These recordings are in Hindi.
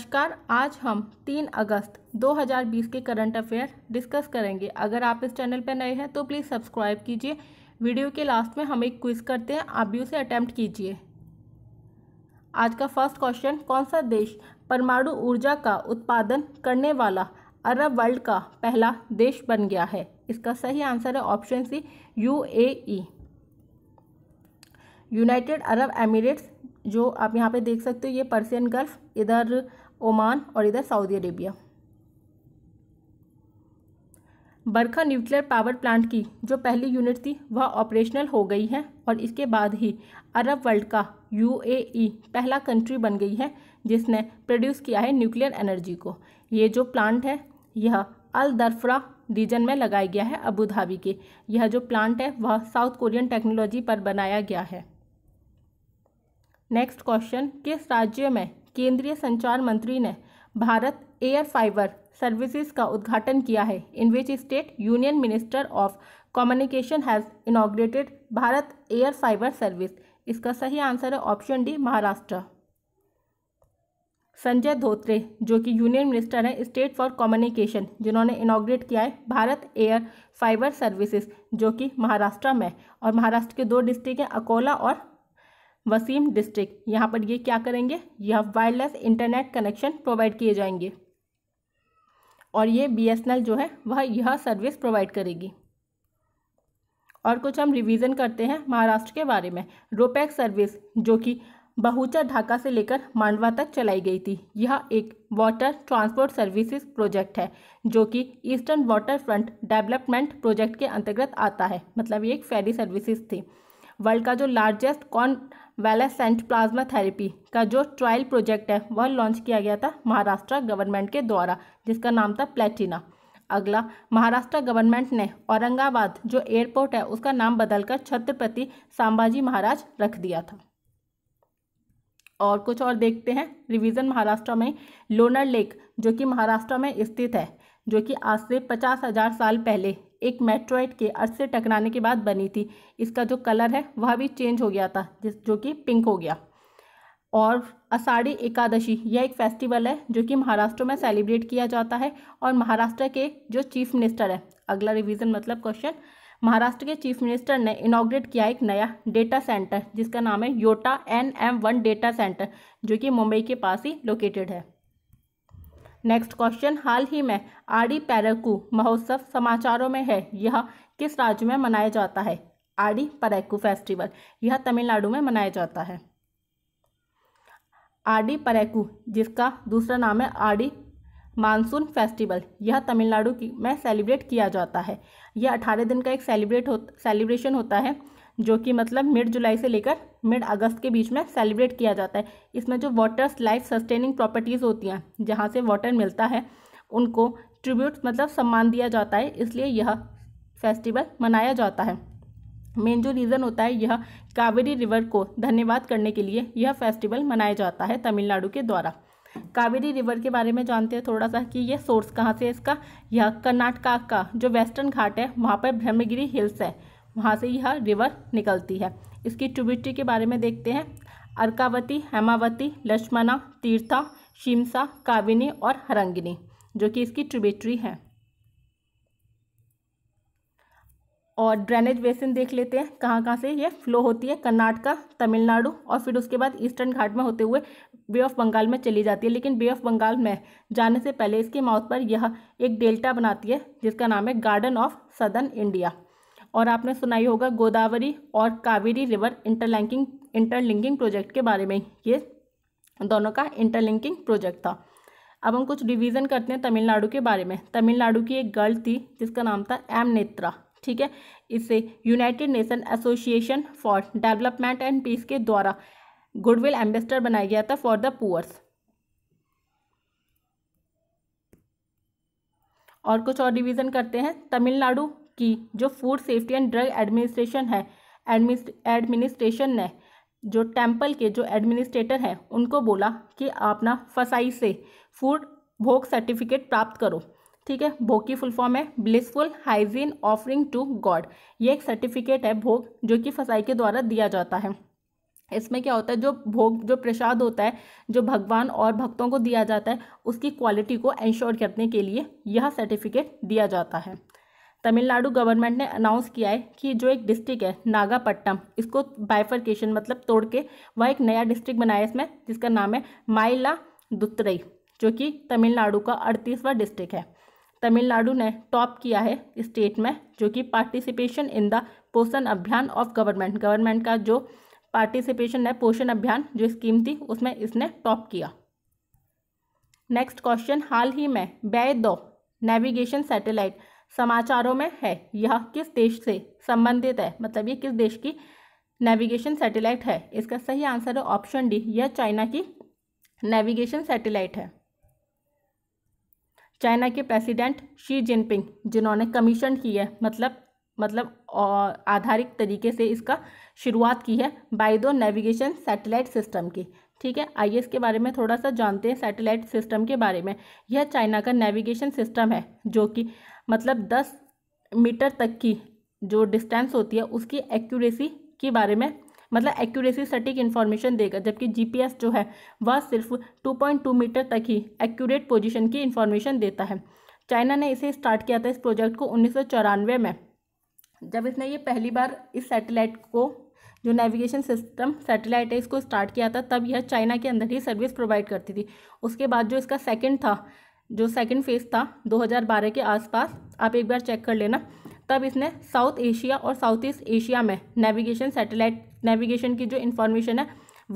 नमस्कार आज हम 3 अगस्त 2020 के करंट अफेयर डिस्कस करेंगे अगर आप इस चैनल पर नए हैं तो प्लीज़ सब्सक्राइब कीजिए वीडियो के लास्ट में हम एक क्विज करते हैं आप भी उसे अटैम्प्ट कीजिए आज का फर्स्ट क्वेश्चन कौन सा देश परमाणु ऊर्जा का उत्पादन करने वाला अरब वर्ल्ड का पहला देश बन गया है इसका सही आंसर है option C U United Arab Emirates जो आप यहाँ पे देख सकते हो ये पर्सियन गल्फ इधर ओमान और इधर Saudi Arabia Barakah nuclear power plant की जो पहली यूनिट थी वह ऑपरेशनल हो गई है और इसके बाद ही अरब वर्ल्ड का यूएई पहला कंट्री बन गई है जिसने प्रोड्यूस किया है न्यूक्लियर एनर्जी को ये जो प्लांट है यह अल दरफरा रीजन में लगाया गया है अबू धाबी के यह जो प्लांट है वह साउथ कोरियन टेक्नोलॉजी पर बनाया गया है नेक्स्ट क्वेश्चन किस राज्य में केंद्रीय संचार मंत्री ने भारत एयर फाइबर सर्विसेज का उद्घाटन किया है in which state union minister of communication has inaugurated Bharat air fibre service इसका सही आंसर है ऑप्शन डी महाराष्ट्र संजय धोत्रे जो कि यूनियन मिनिस्टर हैं स्टेट फॉर कम्युनिकेशन जिन्होंने इनाग्रेट किया है भारत एयर फाइबर सर्विसेज जो कि महाराष्ट्र में और महाराष्ट्र के दो डिस्ट्रिक्ट हैं अकोला और वसीम डिस्ट्रिक्ट यहाँ पर ये क्या करेंगे यह वायरलेस इंटरनेट कनेक्शन प्रोवाइड किए जाएंगे और ये बी जो है वह यह सर्विस प्रोवाइड करेगी और कुछ हम रिवीजन करते हैं महाराष्ट्र के बारे में रोपैक सर्विस जो कि बहुचा ढाका से लेकर मांडवा तक चलाई गई थी यह एक वाटर ट्रांसपोर्ट सर्विसेज प्रोजेक्ट है जो कि eastern waterfront development project के अंतर्गत आता है मतलब ये एक फेरी सर्विसेज थी वर्ल्ड का जो largest convalescent plasma therapy का जो ट्रायल प्रोजेक्ट है वह लॉन्च किया गया था महाराष्ट्र गवर्नमेंट के द्वारा जिसका नाम था प्लेटिना अगला महाराष्ट्र गवर्नमेंट ने औरंगाबाद जो एयरपोर्ट है उसका नाम बदलकर छत्रपति संभाजी महाराज रख दिया था और कुछ और देखते हैं रिवीजन महाराष्ट्र में लोनर लेक जो कि महाराष्ट्र में स्थित है जो कि आज से पचास हज़ार साल पहले एक मेट्रॉइड के अर्थ से टकराने के बाद बनी थी इसका जो कलर है वह भी चेंज हो गया था जिस जो कि पिंक हो गया और आषाढ़ी एकादशी यह एक फेस्टिवल है जो कि महाराष्ट्र में सेलिब्रेट किया जाता है और महाराष्ट्र के जो चीफ मिनिस्टर है अगला रिवीजन मतलब क्वेश्चन महाराष्ट्र के चीफ मिनिस्टर ने इनाग्रेट किया एक नया डेटा सेंटर जिसका नाम है Yotta N M one data centre जो कि मुंबई के पास ही लोकेटेड है नेक्स्ट क्वेश्चन हाल ही में आड़ी पैरकू महोत्सव समाचारों में है यह किस राज्य में मनाया जाता है आड़ी परेकू फेस्टिवल यह तमिलनाडु में मनाया जाता है आड़ी परेकू जिसका दूसरा नाम है आड़ी मानसून फेस्टिवल यह तमिलनाडु की में सेलिब्रेट किया जाता है यह अठारह दिन का एक सेलिब्रेट हो सेलिब्रेशन होता है जो कि मतलब मिड जुलाई से लेकर मिड अगस्त के बीच में सेलिब्रेट किया जाता है इसमें जो वाटर्स लाइफ सस्टेनिंग प्रॉपर्टीज़ होती हैं जहाँ से वाटर मिलता है उनको ट्रिब्यूट मतलब सम्मान दिया जाता है इसलिए यह फेस्टिवल मनाया जाता है मेन जो रीज़न होता है यह कावेरी रिवर को धन्यवाद करने के लिए यह फेस्टिवल मनाया जाता है तमिलनाडु के द्वारा कावेरी रिवर के बारे में जानते हैं थोड़ा सा कि यह सोर्स कहाँ से है इसका यह कर्नाटका का जो वेस्टर्न घाट है वहाँ पर ब्रह्मगिरी हिल्स है वहाँ से यह रिवर निकलती है इसकी ट्रिब्यूटरी के बारे में देखते हैं अर्कावती हेमावती लक्ष्मणा तीर्था शिमसा काविनी और हरंगिनी जो कि इसकी ट्रिब्यूटरी है और ड्रेनेज बेसिन देख लेते हैं कहाँ कहाँ से ये फ्लो होती है कर्नाटका तमिलनाडु और फिर उसके बाद ईस्टर्न घाट में होते हुए बे ऑफ बंगाल में चली जाती है लेकिन बे ऑफ बंगाल में जाने से पहले इसके माउथ पर यह एक डेल्टा बनाती है जिसका नाम है गार्डन ऑफ सदर्न इंडिया और आपने सुनाई होगा गोदावरी और Kaveri river interlinking interlinking project के बारे में ये दोनों का इंटरलिंकिंग प्रोजेक्ट था अब हम कुछ रिवीजन करते हैं तमिलनाडु के बारे में तमिलनाडु की एक गर्ल थी जिसका नाम था एम नेत्रा ठीक है इसे United Nation Association for Development and Peace के द्वारा गुडविल एम्बेसडर बनाया गया था फॉर द पुअर्स और कुछ और रिवीजन करते हैं तमिलनाडु की जो food safety and drug administration है एडमिनिस्ट्रेशन ने जो टेम्पल के जो एडमिनिस्ट्रेटर हैं उनको बोला कि आप ना फसाई से फूड भोग सर्टिफिकेट प्राप्त करो ठीक है भोग की फुल फॉर्म है blissful hygiene offering to God ये एक सर्टिफिकेट है भोग जो कि फसाई के द्वारा दिया जाता है इसमें क्या होता है जो भोग जो प्रसाद होता है जो भगवान और भक्तों को दिया जाता है उसकी क्वालिटी को इंश्योर करने के लिए यह सर्टिफिकेट दिया जाता है तमिलनाडु गवर्नमेंट ने अनाउंस किया है कि जो एक डिस्ट्रिक्ट है नागापट्टनम इसको बाइफर्केशन मतलब तोड़ के वह एक नया डिस्ट्रिक्ट बनाया इसमें जिसका नाम है माइला दुतरई जो कि तमिलनाडु का अड़तीसवा डिस्ट्रिक्ट है तमिलनाडु ने टॉप किया है स्टेट में जो कि पार्टिसिपेशन इन द पोषण अभियान ऑफ गवर्नमेंट गवर्नमेंट का जो पार्टिसिपेशन है पोषण अभियान जो स्कीम थी उसमें इसने टॉप किया नेक्स्ट क्वेश्चन हाल ही में व्यय दो नेविगेशन सैटेलाइट समाचारों में है यह किस देश से संबंधित है मतलब ये किस देश की नेविगेशन सैटेलाइट है इसका सही आंसर है ऑप्शन डी यह चाइना की नेविगेशन सैटेलाइट है चाइना के प्रेसिडेंट शी जिनपिंग जिन्होंने कमीशन की है मतलब मतलब आधारिक तरीके से इसका शुरुआत की है बाय दो नेविगेशन सैटेलाइट सिस्टम की ठीक है आईएस के बारे में थोड़ा सा जानते हैं सैटेलाइट सिस्टम के बारे में यह चाइना का नेविगेशन सिस्टम है जो कि मतलब दस मीटर तक की जो डिस्टेंस होती है उसकी एक्यूरेसी के बारे में मतलब एक्यूरेसी सटीक इन्फॉर्मेशन देगा जबकि जीपीएस जो है वह सिर्फ 2.2 मीटर तक ही एक्यूरेट पोजीशन की इन्फॉर्मेशन देता है चाइना ने इसे स्टार्ट किया था इस प्रोजेक्ट को उन्नीस में जब इसने ये पहली बार इस सैटेलाइट को जो नेविगेशन सिस्टम सैटेलाइट है इसको स्टार्ट किया था तब यह चाइना के अंदर ही सर्विस प्रोवाइड करती थी उसके बाद जो इसका सेकेंड था जो सेकेंड फेज़ था 2012 के आसपास आप एक बार चेक कर लेना तब इसने साउथ एशिया और साउथ ईस्ट एशिया में नेविगेशन सैटेलाइट नेविगेशन की जो इन्फॉर्मेशन है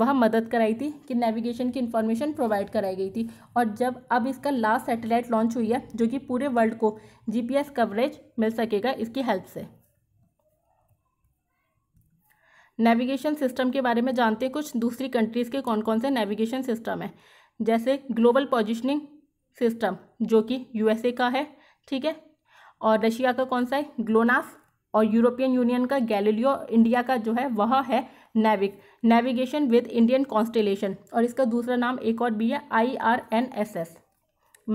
वह मदद कराई थी कि नेविगेशन की इन्फॉर्मेशन प्रोवाइड कराई गई थी और जब अब इसका लास्ट सैटेलाइट लॉन्च हुई है जो कि पूरे वर्ल्ड को जीपीएस कवरेज मिल सकेगा इसकी हेल्प से नेविगेशन सिस्टम के बारे में जानते हैं कुछ दूसरी कंट्रीज़ के कौन कौन से नेविगेशन सिस्टम है जैसे ग्लोबल पोजिशनिंग सिस्टम जो कि यू का है ठीक है और रशिया का कौन सा है ग्लोनास और यूरोपियन यूनियन का गैलीलियो इंडिया का जो है वह है NavIC navigation with Indian constellation और इसका दूसरा नाम एक और भी है I R N S S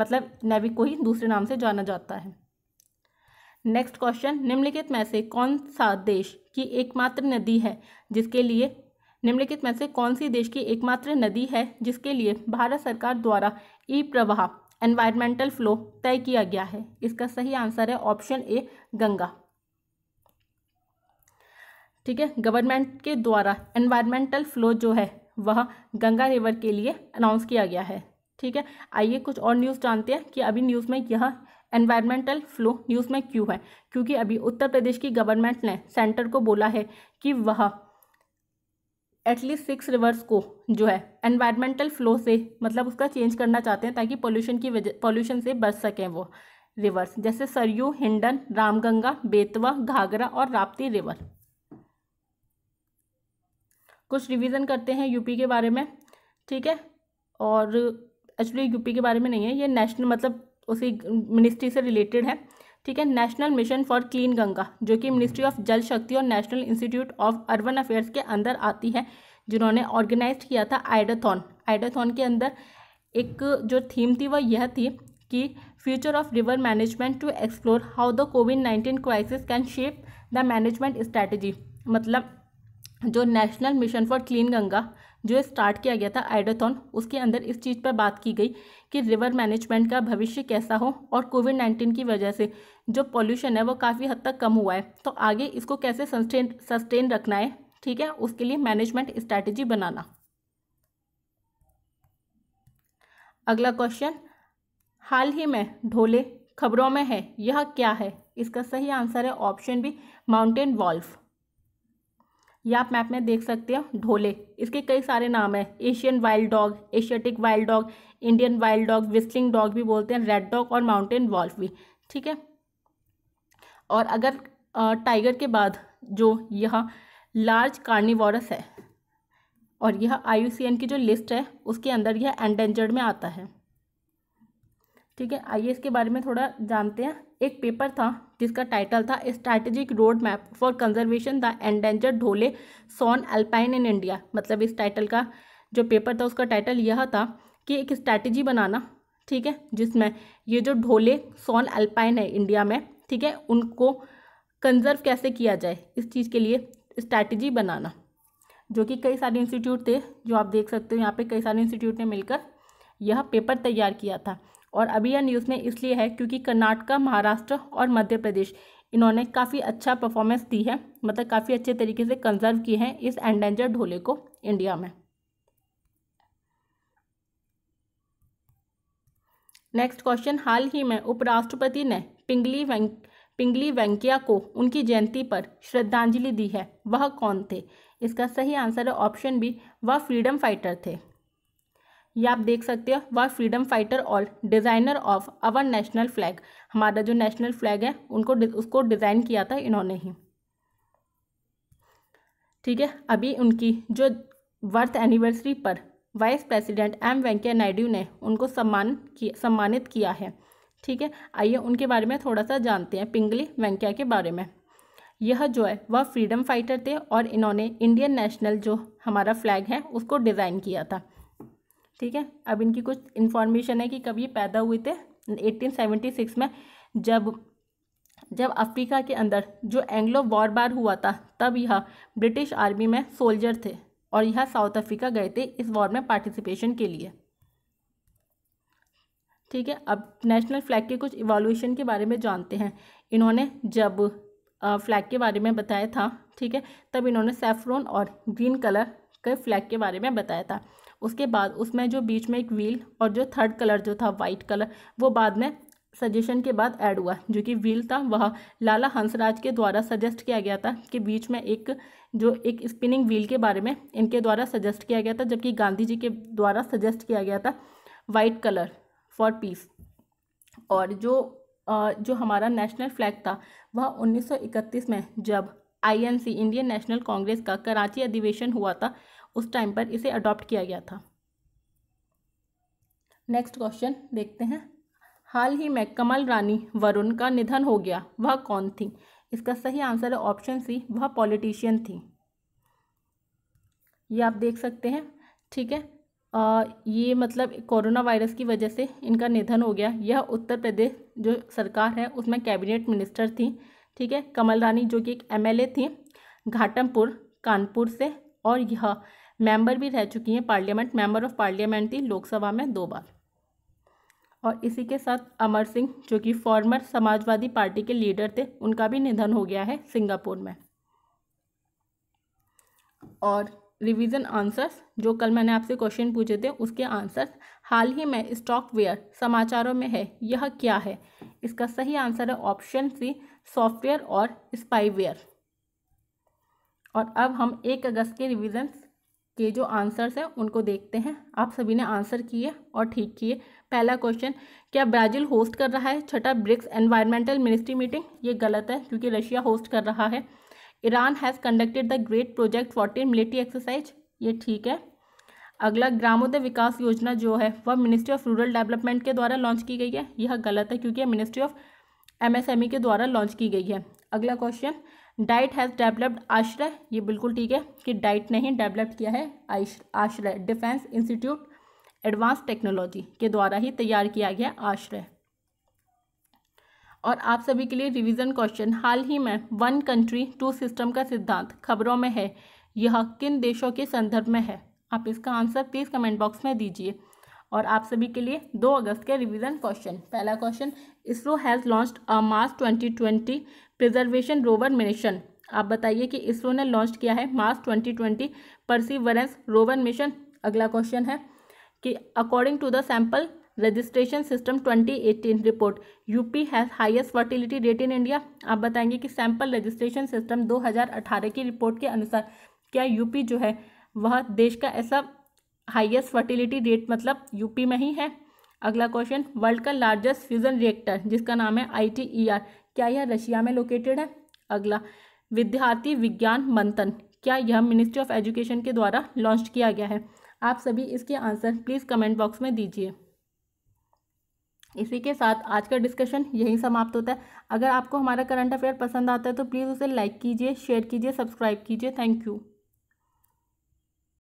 मतलब नेविक को ही दूसरे नाम से जाना जाता है नेक्स्ट क्वेश्चन निम्नलिखित में से कौन सा देश की एकमात्र नदी है जिसके लिए निम्नलिखित में से कौन सी देश की एकमात्र नदी है जिसके लिए भारत सरकार द्वारा ई प्रवाह एनवायरमेंटल फ्लो तय किया गया है इसका सही आंसर है ऑप्शन ए गंगा ठीक है गवर्नमेंट के द्वारा एनवायरमेंटल फ्लो जो है वह गंगा रिवर के लिए अनाउंस किया गया है ठीक है आइए कुछ और न्यूज़ जानते हैं कि अभी न्यूज़ में यह एनवायरमेंटल फ्लो न्यूज़ में क्यों है क्योंकि अभी उत्तर प्रदेश की गवर्नमेंट ने सेंटर को बोला है कि वह एटलीस्ट सिक्स रिवर्स को जो है एनवायरमेंटल फ्लो से मतलब उसका चेंज करना चाहते हैं ताकि पोल्यूशन की वजह पॉल्यूशन से बच सकें वो रिवर्स जैसे सरयू हिंडन रामगंगा बेतवा घाघरा और राप्ती रिवर कुछ रिवीजन करते हैं यूपी के बारे में ठीक है और एक्चुअली यूपी के बारे में नहीं है ये नेशनल मतलब उसी मिनिस्ट्री से रिलेटेड है ठीक है national mission for clean Ganga जो कि मिनिस्ट्री ऑफ जल शक्ति और national institute of urban affairs के अंदर आती है जिन्होंने ऑर्गेनाइज किया था आइडाथन आइडाथॉन के अंदर एक जो थीम थी वह यह थी कि future of river management to explore how the COVID nineteen crisis can shape the management strategy मतलब जो national mission for clean Ganga जो स्टार्ट किया गया था आइडाथन उसके अंदर इस चीज़ पर बात की गई कि रिवर मैनेजमेंट का भविष्य कैसा हो और कोविड नाइन्टीन की वजह से जो पॉल्यूशन है वो काफ़ी हद तक कम हुआ है तो आगे इसको कैसे सस्टेन सस्टेन रखना है ठीक है उसके लिए मैनेजमेंट स्ट्रैटेजी बनाना अगला क्वेश्चन हाल ही में ढोले खबरों में है यह क्या है इसका सही आंसर है ऑप्शन बी माउंटेन वॉल्फ ये आप मैप में देख सकते हो ढोले इसके कई सारे नाम हैं Asian wild dog Asiatic wild dog Indian wild dog whistling dog भी बोलते हैं रेड डॉग और माउंटेन वॉल्फ भी ठीक है और अगर टाइगर के बाद जो यह लार्ज कार्निवॉरस है और यह आई की जो लिस्ट है उसके अंदर यह एंडेंजर्ड में आता है ठीक है आइए इसके बारे में थोड़ा जानते हैं एक पेपर था जिसका टाइटल था strategic road map for conservation the endanger dhole cuon alpinus in India मतलब इस टाइटल का जो पेपर था उसका टाइटल यह था कि एक स्ट्रैटेजी बनाना ठीक है जिसमें ये जो ढोले सॉन अल्पाइन है इंडिया में ठीक है उनको कंजर्व कैसे किया जाए इस चीज़ के लिए स्ट्रैटेजी बनाना जो कि कई सारे इंस्टीट्यूट थे जो आप देख सकते हो यहाँ पे कई सारे इंस्टीट्यूट ने मिलकर यह पेपर तैयार किया था और अभी यह न्यूज़ में इसलिए है क्योंकि कर्नाटका महाराष्ट्र और मध्य प्रदेश इन्होंने काफ़ी अच्छा परफॉर्मेंस दी है मतलब काफ़ी अच्छे तरीके से कंजर्व किए हैं इस एंडेंजर ढोले को इंडिया में नेक्स्ट क्वेश्चन हाल ही में उपराष्ट्रपति ने पिंगली वें पिंगली वेंकैया को उनकी जयंती पर श्रद्धांजलि दी है वह कौन थे इसका सही आंसर है ऑप्शन बी वह फ्रीडम फाइटर थे ये आप देख सकते हो वह फ्रीडम फाइटर और designer of our national flag हमारा जो नेशनल फ्लैग है उनको उसको डिज़ाइन किया था इन्होंने ही ठीक है अभी उनकी जो बर्थ एनिवर्सरी पर vice president M Venkaiah Naidu ने उनको सम्मान किया सम्मानित किया है ठीक है आइए उनके बारे में थोड़ा सा जानते हैं पिंगली वेंकैया के बारे में यह जो है वह फ्रीडम फाइटर थे और इन्होंने इंडियन नेशनल जो हमारा फ्लैग है उसको डिज़ाइन किया था ठीक है अब इनकी कुछ इन्फॉर्मेशन है कि कब ये पैदा हुए थे 1876 में जब जब अफ्रीका के अंदर जो एंग्लो वॉर बार हुआ था तब यह ब्रिटिश आर्मी में सोल्जर थे और यह साउथ अफ्रीका गए थे इस वॉर में पार्टिसिपेशन के लिए ठीक है अब नेशनल फ्लैग के कुछ इवोल्यूशन के बारे में जानते हैं इन्होंने जब फ्लैग के बारे में बताया था ठीक है तब इन्होंने सेफ्रोन और ग्रीन कलर के फ्लैग के बारे में बताया था उसके बाद उसमें जो बीच में एक व्हील और जो थर्ड कलर जो था वाइट कलर वो बाद में सजेशन के बाद ऐड हुआ जो कि व्हील था वह लाला हंसराज के द्वारा सजेस्ट किया गया था कि बीच में एक जो एक स्पिनिंग व्हील के बारे में इनके द्वारा सजेस्ट किया गया था जबकि गांधी जी के द्वारा सजेस्ट किया गया था वाइट कलर फॉर पीस और जो जो हमारा नेशनल फ्लैग था वह 1931 में जब आईएनसी इंडियन नेशनल कांग्रेस का कराची अधिवेशन हुआ था उस टाइम पर इसे अडॉप्ट किया गया था नेक्स्ट क्वेश्चन देखते हैं हाल ही में कमल रानी वरुण का निधन हो गया वह कौन थी इसका सही आंसर है ऑप्शन सी वह पॉलिटिशियन थी ये आप देख सकते हैं ठीक है आ, ये मतलब कोरोना वायरस की वजह से इनका निधन हो गया यह उत्तर प्रदेश जो सरकार है उसमें कैबिनेट मिनिस्टर थी ठीक है कमल रानी जो कि एक एमएलए थी घाटमपुर कानपुर से और यह मेंबर भी रह चुकी हैं पार्लियामेंट मेंबर ऑफ पार्लियामेंट थी लोकसभा में दो बार और इसी के साथ अमर सिंह जो कि फॉर्मर समाजवादी पार्टी के लीडर थे उनका भी निधन हो गया है सिंगापुर में और रिवीजन आंसर्स जो कल मैंने आपसे क्वेश्चन पूछे थे उसके आंसर्स हाल ही में स्टॉक वेयर समाचारों में है यह क्या है इसका सही आंसर है ऑप्शन सी सॉफ्टवेयर और स्पाईवेयर और अब हम एक अगस्त के रिविजन के जो आंसर्स हैं उनको देखते हैं आप सभी ने आंसर किए और ठीक किए पहला क्वेश्चन क्या ब्राज़ील होस्ट कर रहा है छठा ब्रिक्स एनवायरमेंटल मिनिस्ट्री मीटिंग ये गलत है क्योंकि रशिया होस्ट कर रहा है Iran has conducted the great project fourteen military exercise ये ठीक है अगला ग्रामोदय विकास योजना जो है वह मिनिस्ट्री ऑफ रूरल डेवलपमेंट के द्वारा लॉन्च की गई है यह गलत है क्योंकि मिनिस्ट्री ऑफ एमएसएमई के द्वारा लॉन्च की गई है अगला क्वेश्चन डाइट हैज़ डेवलप्ड आश्रय ये बिल्कुल ठीक है कि डाइट ने ही डेवलप किया है आश्रय डिफेंस इंस्टीट्यूट एडवांस टेक्नोलॉजी के द्वारा ही तैयार किया गया आश्रय और आप सभी के लिए रिवीजन क्वेश्चन हाल ही में वन कंट्री टू सिस्टम का सिद्धांत खबरों में है यह किन देशों के संदर्भ में है आप इसका आंसर प्लीज़ कमेंट बॉक्स में दीजिए और आप सभी के लिए दो अगस्त के रिवीजन क्वेश्चन पहला question ISRO has launch a Mars 2020 preservation rover mission आप बताइए कि इसरो ने लॉन्च किया है मार्स 2020 परसिवरेंस रोवर मिशन अगला क्वेश्चन है कि according to the sample registration system 2018 report UP has highest fertility rate in India आप बताएंगे कि सैंपल रजिस्ट्रेशन सिस्टम 2018 की रिपोर्ट के अनुसार क्या यूपी जो है वह देश का ऐसा हाईएस्ट फर्टिलिटी रेट मतलब यूपी में ही है अगला क्वेश्चन वर्ल्ड का लार्जेस्ट फ्यूजन रिएक्टर जिसका नाम है आईटीईआर क्या यह रशिया में लोकेटेड है अगला विद्यार्थी विज्ञान मंथन क्या यह मिनिस्ट्री ऑफ एजुकेशन के द्वारा लॉन्च किया गया है आप सभी इसके आंसर प्लीज़ कमेंट बॉक्स में दीजिए इसी के साथ आज का डिस्कशन यहीं समाप्त होता है अगर आपको हमारा करंट अफेयर पसंद आता है तो प्लीज़ उसे लाइक कीजिए शेयर कीजिए सब्सक्राइब कीजिए थैंक यू